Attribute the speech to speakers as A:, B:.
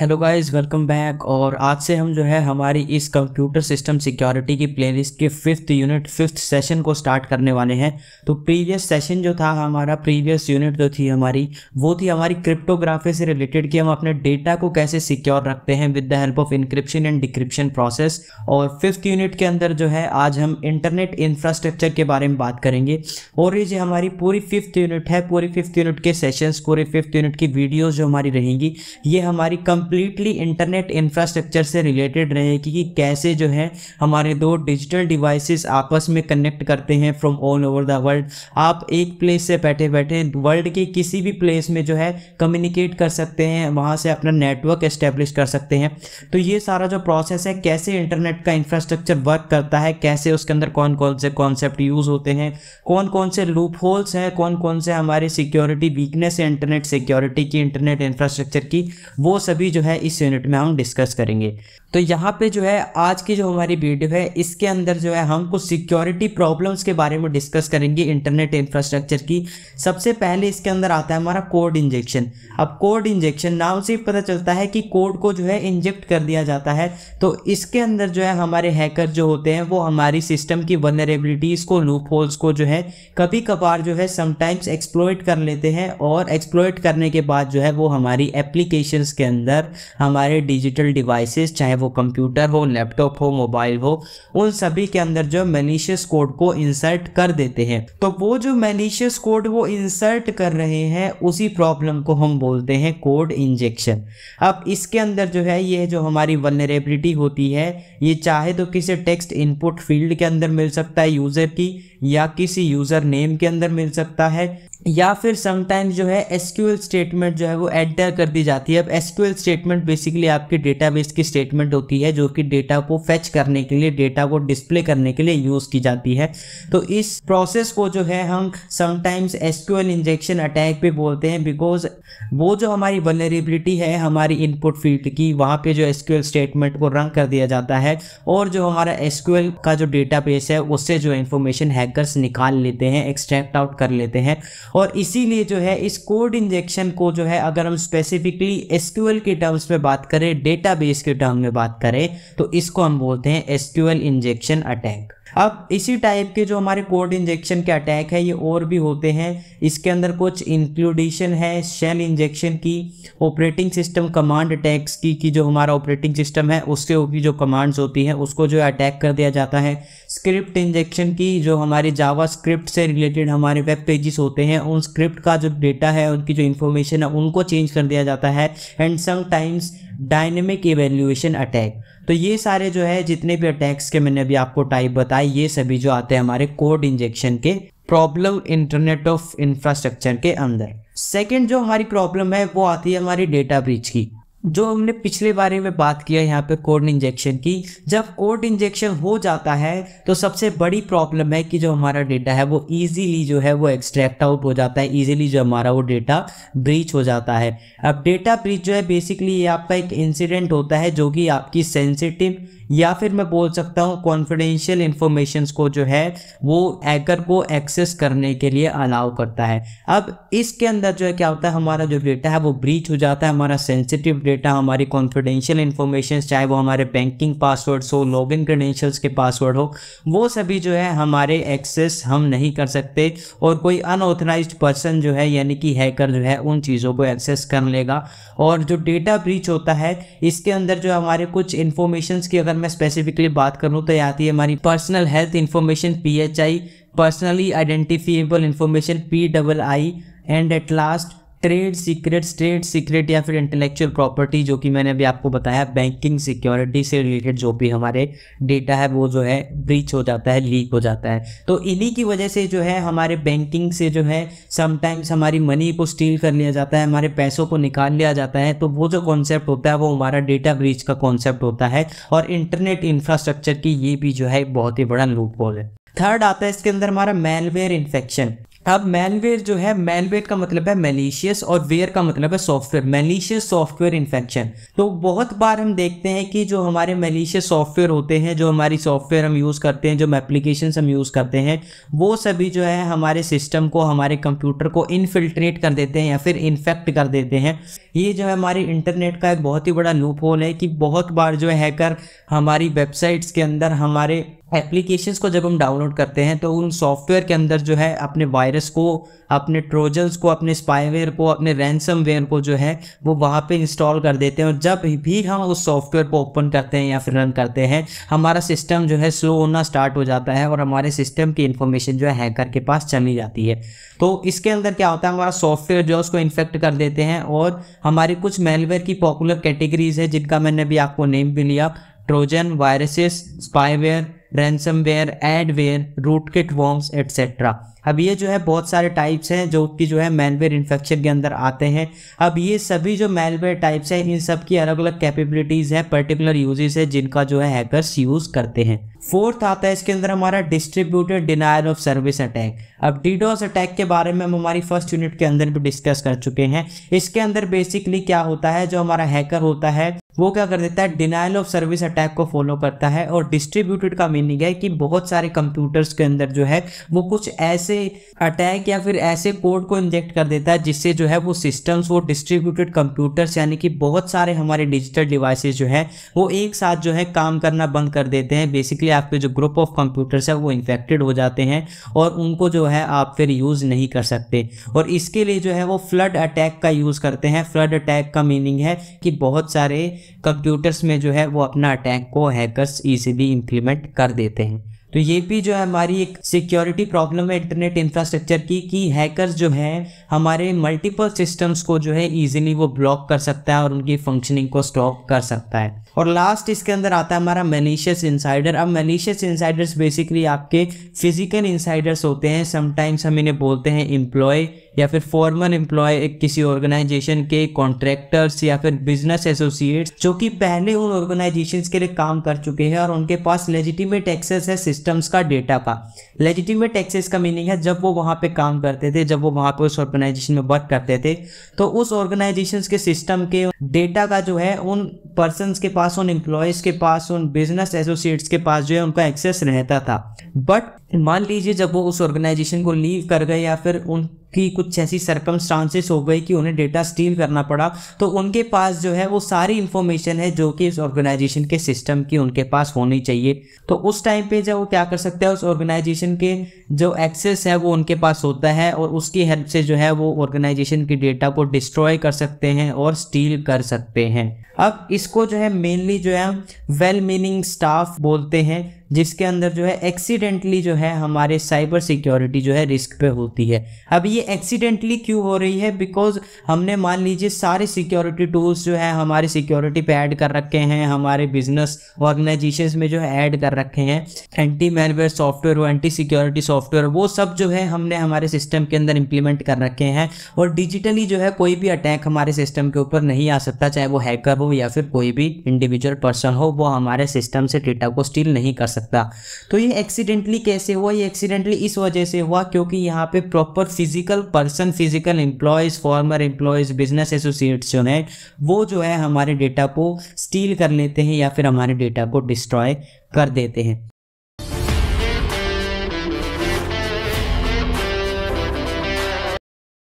A: hello guys welcome back और आज से हम जो है हमारी इस कंप्यूटर सिस्टम सिक्योरिटी की प्लेलिस्ट के फिफ्थ यूनिट फिफ्थ सेशन को स्टार्ट करने वाले हैं तो प्रीवियस सेशन जो था हमारा प्रीवियस यूनिट जो थी हमारी वो थी हमारी क्रिप्टोग्राफी से रिलेटेड कि हम अपने डेटा को कैसे सिक्योर रखते हैं with the help of encryption and decryption process और फिफ्थ यूनिट के अंदर जो है आज हम इंटरनेट इंफ्रास्ट्रक्चर के बारे में बात करेंगे और ये जो हमारी पूरी फिफ्थ यूनिट है पूरी फिफ्थ यूनिट के सेशन पूरे फिफ्थ यूनिट की वीडियोज़ जो हमारी रहेंगी ये हमारी कम कम्प्लीटली इंटरनेट इंफ्रास्ट्रक्चर से रिलेटेड रहेगी कि कैसे जो है हमारे दो डिजिटल डिवाइसेस आपस में कनेक्ट करते हैं from all over the world आप एक प्लेस से बैठे बैठे वर्ल्ड के किसी भी प्लेस में जो है कम्युनिकेट कर सकते हैं वहाँ से अपना नेटवर्क इस्टेब्लिश कर सकते हैं तो ये सारा जो प्रोसेस है कैसे इंटरनेट का इंफ्रास्ट्रक्चर वर्क करता है कैसे उसके अंदर कौन कौन से कॉन्सेप्ट यूज़ होते हैं कौन कौन से लूप होल्स हैं कौन कौन से हमारे सिक्योरिटी वीकनेस है इंटरनेट सिक्योरिटी की इंटरनेट इंफ्रास्ट्रक्चर की वो सभी भी जो है इस यूनिट में हम डिस्कस करेंगे तो यहाँ पे जो है आज की जो हमारी वीडियो है इसके अंदर जो है हम कुछ सिक्योरिटी प्रॉब्लम्स के बारे में डिस्कस करेंगे इंटरनेट इंफ्रास्ट्रक्चर की सबसे पहले इसके अंदर आता है हमारा कोड इंजेक्शन अब कोड इंजेक्शन नाम से पता चलता है कि कोड को जो है इंजेक्ट कर दिया जाता है तो इसके अंदर जो है हमारे हैकर जो होते हैं वो हमारी सिस्टम की वनरेबिलिटीज़ को लूप होल्स को जो है कभी कभार जो है समटाइम्स एक्सप्लोइट कर लेते हैं और एक्सप्लोइट करने के बाद जो है वो हमारी एप्लीकेशन के अंदर हमारे डिजिटल डिवाइसेज चाहे वो कंप्यूटर हो लैपटॉप हो मोबाइल हो उन सभी के अंदर जो मेलिशियस कोड को इंसर्ट कर देते हैं तो वो जो मेलिशियस कोड वो इंसर्ट कर रहे हैं उसी प्रॉब्लम को हम बोलते हैं कोड इंजेक्शन अब इसके अंदर जो है ये जो हमारी वनरेबिलिटी होती है ये चाहे तो किसी टेक्स्ट इनपुट फील्ड के अंदर मिल सकता है यूज़र की या किसी यूज़र नेम के अंदर मिल सकता है या फिर समटाइम्स जो है एस स्टेटमेंट जो है वो एंटर कर दी जाती है अब एस स्टेटमेंट बेसिकली आपकी डेटाबेस की स्टेटमेंट होती है जो कि डेटा को फैच करने के लिए डेटा को डिस्प्ले करने के लिए यूज़ की जाती है तो इस प्रोसेस को जो है हम समटाइम्स एस इंजेक्शन अटैक भी बोलते हैं बिकॉज वो जो हमारी वनरेबिलिटी है हमारी इनपुट फील्ड की वहाँ पर जो एस स्टेटमेंट को रन कर दिया जाता है और जो हमारा एस का जो बेस है उससे जो इन्फॉर्मेशन हैकरस निकाल लेते हैं एक्सट्रैक्ट आउट कर लेते हैं और इसीलिए जो है इस कोड इंजेक्शन को जो है अगर हम स्पेसिफिकली एसक्यूएल के टर्म्स में बात करें डेटाबेस के टर्म में बात करें तो इसको हम बोलते हैं एसक्यूएल इंजेक्शन अटैक अब इसी टाइप के जो हमारे कोड इंजेक्शन के अटैक है ये और भी होते हैं इसके अंदर कुछ इंक्लूडेशन है शेल इंजेक्शन की ऑपरेटिंग सिस्टम कमांड अटैक्स की कि जो हमारा ऑपरेटिंग सिस्टम है उसके ऊपर जो कमांड्स होती हैं उसको जो अटैक कर दिया जाता है स्क्रिप्ट इंजेक्शन की जो हमारे जावा स्क्रिप्ट से रिलेटेड हमारे वेब पेजेस होते हैं उन स्क्रिप्ट का जो डेटा है उनकी जो इन्फॉर्मेशन है उनको चेंज कर दिया जाता है and sometimes dynamic evaluation attack तो ये सारे जो है जितने भी अटैक्स के मैंने अभी आपको टाइप बताए ये सभी जो आते हैं हमारे कोड इंजेक्शन के प्रॉब्लम इंटरनेट ऑफ इंफ्रास्ट्रक्चर के अंदर सेकेंड जो हमारी प्रॉब्लम है वो आती है हमारी डेटा ब्रीच की जो हमने पिछले बारे में बात किया यहाँ पे कोड इंजेक्शन की जब कोड इंजेक्शन हो जाता है तो सबसे बड़ी प्रॉब्लम है कि जो हमारा डेटा है वो ईजिली जो है वो एक्सट्रैक्ट आउट हो जाता है ईजिली जो हमारा वो डेटा ब्रीच हो जाता है अब डेटा ब्रीच जो है बेसिकली ये आपका एक इंसिडेंट होता है जो कि आपकी सेंसिटिव या फिर मैं बोल सकता हूँ कॉन्फिडेंशियल इन्फॉर्मेशन को जो है वो एकर को एक्सेस करने के लिए अलाउ करता है अब इसके अंदर जो है क्या होता है हमारा जो डेटा है वो ब्रीच हो जाता है हमारा सेंसिटिव डेटा डेटा हमारी कॉन्फिडेंशियल इन्फॉर्मेशन चाहे वो हमारे बैंकिंग पासवर्ड्स हो लॉग इन क्रेडेंशियल्स के पासवर्ड हो वो सभी जो है हमारे एक्सेस हम नहीं कर सकते और कोई अनऑथराइज पर्सन जो है यानी कि हैकर जो है उन चीज़ों को एक्सेस कर लेगा और जो डेटा ब्रीच होता है इसके अंदर जो हमारे कुछ इन्फॉर्मेशन की अगर मैं स्पेसिफिकली बात करूँ तो आती है हमारी personal health information P personally identifiable information P double I and at last trade secret trade secret या फिर इंटेलेक्चुअल प्रॉपर्टी जो कि मैंने अभी आपको बताया बैंकिंग सिक्योरिटी से रिलेटेड जो भी हमारे डेटा है वो जो है ब्रीच हो जाता है लीक हो जाता है तो इन्हीं की वजह से जो है हमारे बैंकिंग से जो है समटाइम्स हमारी मनी को स्टील कर लिया जाता है हमारे पैसों को निकाल लिया जाता है तो वो जो कॉन्सेप्ट होता है वो हमारा डेटा ब्रीच का कॉन्सेप्ट होता है और इंटरनेट इंफ्रास्ट्रक्चर की ये भी जो है बहुत ही बड़ा लूप है थर्ड आता है इसके अंदर हमारा मेलवेयर इन्फेक्शन अब मेलवेयर जो है मेलवेयर का मतलब है मेलिशियस और वेयर का मतलब है सॉफ्टवेयर मेलिशियस सॉफ्टवेयर इन्फेक्शन तो बहुत बार हम देखते हैं कि जो हमारे मेलिशियस सॉफ्टवेयर होते हैं जो हमारी सॉफ्टवेयर हम यूज़ करते हैं जो एप्लीकेशन हम यूज़ करते हैं वो सभी जो है हमारे सिस्टम को हमारे कंप्यूटर को इनफिल्ट्रेट कर देते हैं या फिर इन्फेक्ट कर देते हैं ये जो है हमारे इंटरनेट का एक बहुत ही बड़ा लूप होल है कि बहुत बार जो है हैकर हमारी वेबसाइट्स के अंदर हमारे एप्लीकेशंस को जब हम डाउनलोड करते हैं तो उन सॉफ्टवेयर के अंदर जो है अपने वायरस को अपने ट्रोजन्स को अपने स्पाईवेयर को अपने वेयर को जो है वो वहाँ पे इंस्टॉल कर देते हैं और जब भी हम उस सॉफ्टवेयर को ओपन करते हैं या फिर रन करते हैं हमारा सिस्टम जो है स्लो होना स्टार्ट हो जाता है और हमारे सिस्टम की इन्फॉर्मेशन जो है हैकर के पास चली जाती है तो इसके अंदर क्या होता है हमारा सॉफ्टवेयर जो है उसको इन्फेक्ट कर देते हैं और हमारी कुछ मेलवेयर की पॉपुलर कैटेगरीज है जिनका मैंने अभी आपको नेम भी लिया Trojan viruses spyware ransomware adware rootkit worms etcetera अब ये जो है बहुत सारे टाइप्स हैं जो कि जो है मेलवेयर इन्फेक्शन के अंदर आते हैं अब ये सभी जो मेलवेयर टाइप्स हैं इन सब की अलग अलग कैपेबिलिटीज़ हैं पर्टिकुलर यूजेस है जिनका जो है हैकर्स यूज़ करते हैं फोर्थ आता है इसके अंदर हमारा distributed denial of service attack अब डीडोस अटैक के बारे में हम हमारी फर्स्ट यूनिट के अंदर भी डिस्कस कर चुके हैं इसके अंदर बेसिकली क्या होता है जो हमारा हैकर होता है वो क्या कर देता है डिनाइल ऑफ सर्विस अटैक को फॉलो करता है और डिस्ट्रीब्यूटेड का मीनिंग है कि बहुत सारे कंप्यूटर्स के अंदर जो है वो कुछ ऐसे अटैक या फिर ऐसे कोड को इंजेक्ट कर देता है जिससे जो है वो सिस्टम्स वो डिस्ट्रीब्यूटेड कंप्यूटर्स यानी कि बहुत सारे हमारे डिजिटल डिवाइसेज़ जो है वो एक साथ जो है काम करना बंद कर देते हैं बेसिकली आपके जो ग्रुप ऑफ कंप्यूटर्स है वो इन्फेक्टेड हो जाते हैं और उनको जो है आप फिर यूज़ नहीं कर सकते और इसके लिए जो है वो फ्लड अटैक का यूज़ करते हैं फ्लड अटैक का मीनिंग है कि बहुत सारे कंप्यूटर्स में जो है वो अपना अटैक को हैकर्स इजीली इम्प्लीमेंट कर देते हैं तो ये भी जो है हमारी एक सिक्योरिटी प्रॉब्लम है इंटरनेट इंफ्रास्ट्रक्चर की कि हैकर्स जो हैं हमारे मल्टीपल सिस्टम्स को जो है इजीली वो ब्लॉक कर सकता है और उनकी फंक्शनिंग को स्टॉप कर सकता है और लास्ट इसके अंदर आता है हमारा मनीशियस इंसाइडर अब मनीशियस इंसाइडर्स बेसिकली आपके फिजिकल इंसाइडर्स होते हैं समटाइम्स हम इन्हें बोलते हैं एम्प्लॉय या फिर फॉर्मर एम्प्लॉय किसी ऑर्गेनाइजेशन के कॉन्ट्रैक्टर्स या फिर बिजनेस एसोसिएट्स जो कि पहले उन ऑर्गेनाइजेशन के लिए काम कर चुके हैं और उनके पास लेजिटिमेट एक्सेस है सिस्टम्स का डेटा का लेजिटिमेट एक्सेस का मीनिंग है जब वो वहाँ पे काम करते थे जब वो वहाँ पे उस ऑर्गेनाइजेशन में वर्क करते थे तो उस ऑर्गेनाइजेशन के सिस्टम के डेटा का जो है उन पर्सन के पास उन एम्प्लॉयज़ के पास उन बिजनेस एसोसिएट्स के पास जो है उनका एक्सेस रहता था बट मान लीजिए जब वो उस ऑर्गेनाइजेशन को लीव कर गए या फिर उन कि कुछ ऐसी सरकमस्टांसेस हो गई कि उन्हें डेटा स्टील करना पड़ा तो उनके पास जो है वो सारी इन्फॉर्मेशन है जो कि इस ऑर्गेनाइजेशन के सिस्टम की उनके पास होनी चाहिए तो उस टाइम पे जब वो क्या कर सकता है उस ऑर्गेनाइजेशन के जो एक्सेस है वो उनके पास होता है और उसकी हेल्प से जो है वो ऑर्गेनाइजेशन के डेटा को डिस्ट्रॉय कर सकते हैं और स्टील कर सकते हैं अब इसको जो है मेनली जो है वेल मीनिंग स्टाफ बोलते हैं जिसके अंदर जो है एक्सीडेंटली जो है हमारे साइबर सिक्योरिटी जो है रिस्क पे होती है अब ये एक्सीडेंटली क्यों हो रही है बिकॉज हमने मान लीजिए सारे सिक्योरिटी टूल्स जो है हमारे सिक्योरिटी पे ऐड कर रखे हैं हमारे बिजनेस ऑर्गेनाइजेशन में जो है ऐड कर रखे हैं एंटी मेलवेयर सॉफ्टवेयर हो एंटी सिक्योरिटी सॉफ्टवेयर वो सब जो है हमने हमारे सिस्टम के अंदर इंप्लीमेंट कर रखे हैं और डिजिटली जो है कोई भी अटैक हमारे सिस्टम के ऊपर नहीं आ सकता चाहे वो हैकर हो या फिर कोई भी इंडिविजुअल पर्सन हो वो हमारे सिस्टम से डेटा को स्टील नहीं कर सकता सकता तो ये एक्सीडेंटली कैसे हुआ ये एक्सीडेंटली इस वजह से हुआ क्योंकि यहाँ पे proper physical person physical employees former employees business associates जो है वो जो है हमारे डेटा को स्टील कर लेते हैं या फिर हमारे डेटा को डिस्ट्रॉय कर देते हैं